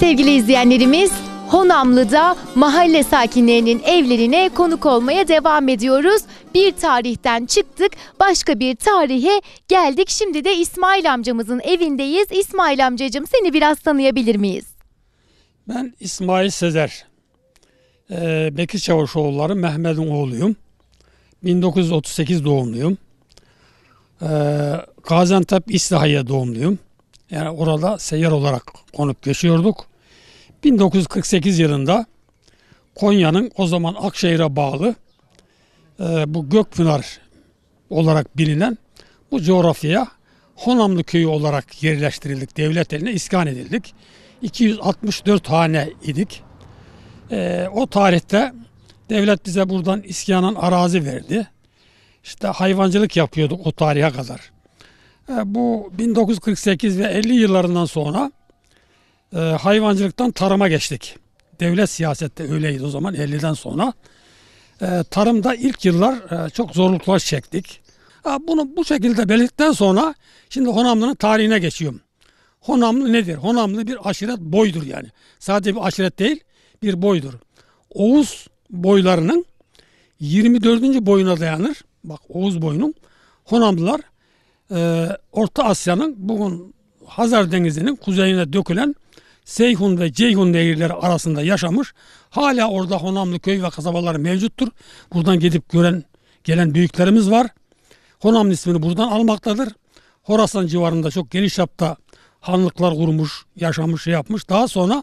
Sevgili izleyenlerimiz, Honamlı'da mahalle sakinlerinin evlerine konuk olmaya devam ediyoruz. Bir tarihten çıktık, başka bir tarihe geldik. Şimdi de İsmail amcamızın evindeyiz. İsmail amcacığım seni biraz tanıyabilir miyiz? Ben İsmail Sezer. Ee, Bekir Çavuşoğulları Mehmet'in oğluyum. 1938 doğumluyum. Ee, Gaziantep İslahiye doğumluyum. Yani orada seyir olarak konup göçüyorduk. 1948 yılında Konya'nın o zaman Akşehir'e bağlı e, bu Gökpınar olarak bilinen bu coğrafyaya Honamlı köyü olarak yerleştirildik. Devlet eline iskan edildik. 264 hane idik. E, o tarihte devlet bize buradan iskanan arazi verdi. İşte hayvancılık yapıyorduk o tarihe kadar. E, bu 1948 ve 50 yıllarından sonra e, hayvancılıktan tarıma geçtik. Devlet siyasette öyleydi o zaman 50'den sonra. E, tarımda ilk yıllar e, çok zorluklar çektik. E, bunu bu şekilde belirttikten sonra şimdi Honamlı'nın tarihine geçiyorum. Honamlı nedir? Honamlı bir aşiret boydur yani. Sadece bir aşiret değil bir boydur. Oğuz boylarının 24. boyuna dayanır. Bak Oğuz boyunun Honamlılar e, Orta Asya'nın bugün Hazar Denizi'nin kuzeyine dökülen Seyhun ve Ceyhun nehirleri arasında yaşamış. Hala orada Honamlı köy ve kasabalar mevcuttur. Buradan gidip gören gelen büyüklerimiz var. Honamlı ismini buradan almaktadır. Horasan civarında çok geniş yapta hanlıklar kurmuş, yaşamış, şey yapmış. Daha sonra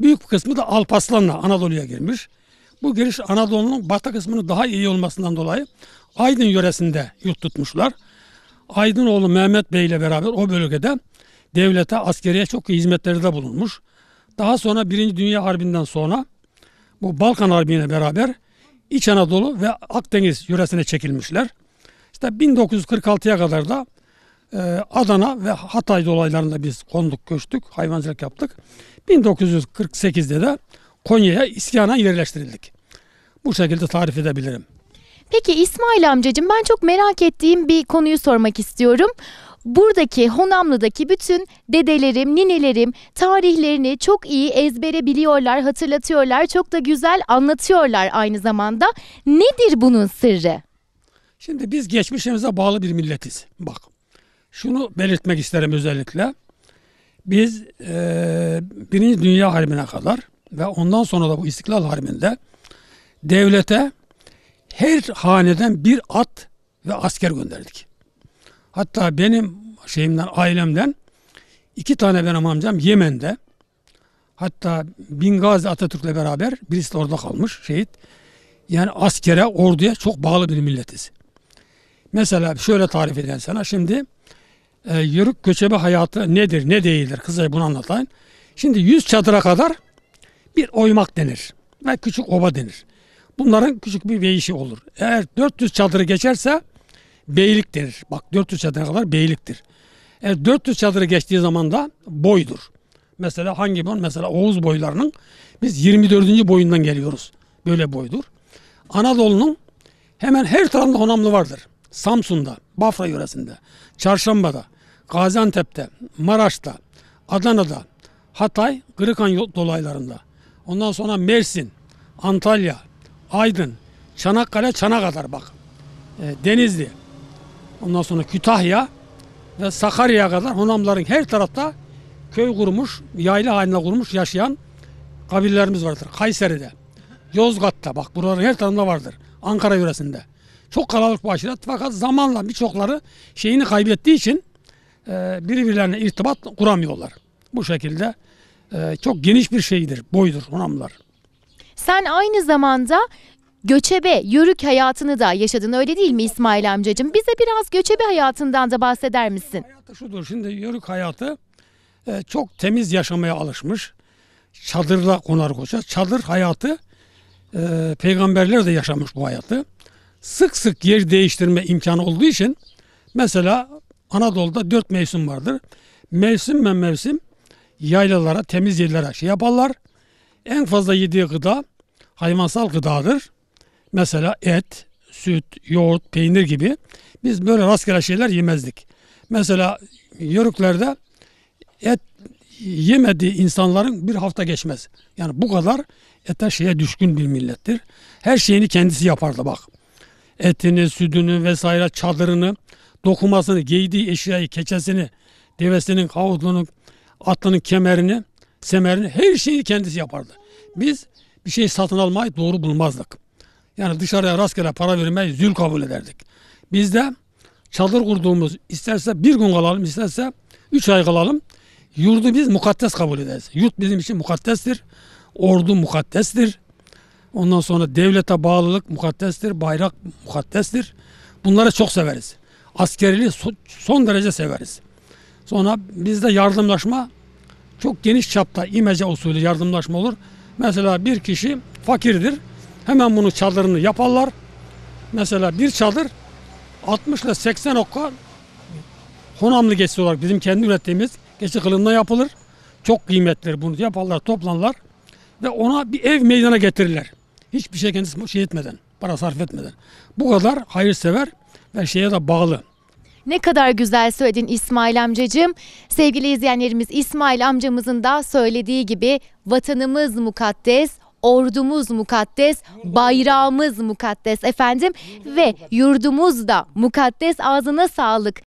büyük bir kısmı da Alpaslan'la Anadolu'ya girmiş. Bu giriş Anadolu'nun batı kısmının daha iyi olmasından dolayı Aydın yöresinde yurt tutmuşlar. oğlu Mehmet Bey ile beraber o bölgede devlete, askeriye çok iyi hizmetlerde bulunmuş. Daha sonra Birinci Dünya Harbi'nden sonra bu Balkan Harbin'e beraber İç Anadolu ve Akdeniz yöresine çekilmişler. İşte 1946'ya kadar da e, Adana ve Hatay dolaylarında biz konduk, göçtük, hayvancılık yaptık. 1948'de de Konya'ya iskana yerleştirildik. Bu şekilde tarif edebilirim. Peki İsmail amcacığım ben çok merak ettiğim bir konuyu sormak istiyorum buradaki Honamlı'daki bütün dedelerim, ninelerim tarihlerini çok iyi ezbere biliyorlar, hatırlatıyorlar. Çok da güzel anlatıyorlar aynı zamanda. Nedir bunun sırrı? Şimdi biz geçmişimize bağlı bir milletiz. Bak şunu belirtmek isterim özellikle. Biz e, Birinci Dünya Harbi'ne kadar ve ondan sonra da bu İstiklal Harbi'nde devlete her haneden bir at ve asker gönderdik. Hatta benim şeyimden ailemden iki tane benim amcam Yemen'de. Hatta Bingazi Atatürk'le beraber birisi de orada kalmış şehit. Yani askere, orduya çok bağlı bir milletiz. Mesela şöyle tarif edeyim sana. Şimdi e, yörük göçebe hayatı nedir, ne değildir? Kısaca bunu anlatayım. Şimdi 100 çadıra kadar bir oymak denir ve küçük oba denir. Bunların küçük bir veyişi olur. Eğer 400 çadırı geçerse beylik denir. Bak 400 çadıra kadar beyliktir. E, 400 çadırı geçtiği zaman da boydur. Mesela hangi boy? Mesela Oğuz boylarının biz 24. boyundan geliyoruz. Böyle boydur. Anadolu'nun hemen her tarafında Honamlı vardır. Samsun'da, Bafra yöresinde, Çarşamba'da, Gaziantep'te, Maraş'ta, Adana'da, Hatay, Kırıkan dolaylarında. Ondan sonra Mersin, Antalya, Aydın, Çanakkale, kadar bak. E, Denizli, Ondan sonra Kütahya ve Sakarya'ya kadar Hunamların her tarafta köy kurmuş, yayla haline kurmuş yaşayan kabilelerimiz vardır. Kayseri'de, Yozgat'ta bak buraların her tarafında vardır. Ankara yöresinde. Çok kalabalık bir aşiret fakat zamanla birçokları şeyini kaybettiği için e, birbirlerine irtibat kuramıyorlar. Bu şekilde e, çok geniş bir şeydir, boydur Hunamlar. Sen aynı zamanda göçebe yörük hayatını da yaşadın öyle değil mi İsmail amcacığım? Bize biraz göçebe hayatından da bahseder misin? Hayatı şudur şimdi yörük hayatı e, çok temiz yaşamaya alışmış. Çadırla konar koça. Çadır hayatı e, peygamberler de yaşamış bu hayatı. Sık sık yer değiştirme imkanı olduğu için mesela Anadolu'da dört mevsim vardır. Mevsim ve mevsim yaylalara, temiz yerlere şey yaparlar. En fazla yediği gıda hayvansal gıdadır. Mesela et, süt, yoğurt, peynir gibi biz böyle rastgele şeyler yemezdik. Mesela yörüklerde et yemediği insanların bir hafta geçmez. Yani bu kadar ete şeye düşkün bir millettir. Her şeyini kendisi yapardı bak. Etini, sütünü vesaire çadırını, dokumasını, giydiği eşyayı, keçesini, devesinin, havuzlunun, atlının kemerini, semerini her şeyi kendisi yapardı. Biz bir şey satın almayı doğru bulmazdık. Yani dışarıya rastgele para vermeyi zül kabul ederdik. Biz de çadır kurduğumuz isterse bir gün kalalım isterse üç ay kalalım. Yurdu biz mukaddes kabul ederiz. Yurt bizim için mukaddestir. Ordu mukaddestir. Ondan sonra devlete bağlılık mukaddestir. Bayrak mukaddestir. Bunları çok severiz. Askeriliği son derece severiz. Sonra bizde yardımlaşma çok geniş çapta imece usulü yardımlaşma olur. Mesela bir kişi fakirdir Hemen bunu çadırını yaparlar. Mesela bir çadır 60 ile 80 okka Honamlı geçi olarak bizim kendi ürettiğimiz geçi kılığında yapılır. Çok kıymetlidir bunu yaparlar, toplanlar ve ona bir ev meydana getirirler. Hiçbir şey kendisi şey etmeden, para sarf etmeden. Bu kadar hayırsever ve şeye de bağlı. Ne kadar güzel söyledin İsmail amcacığım. Sevgili izleyenlerimiz İsmail amcamızın da söylediği gibi vatanımız mukaddes, ordumuz mukaddes, bayrağımız mukaddes efendim ve yurdumuz da mukaddes ağzına sağlık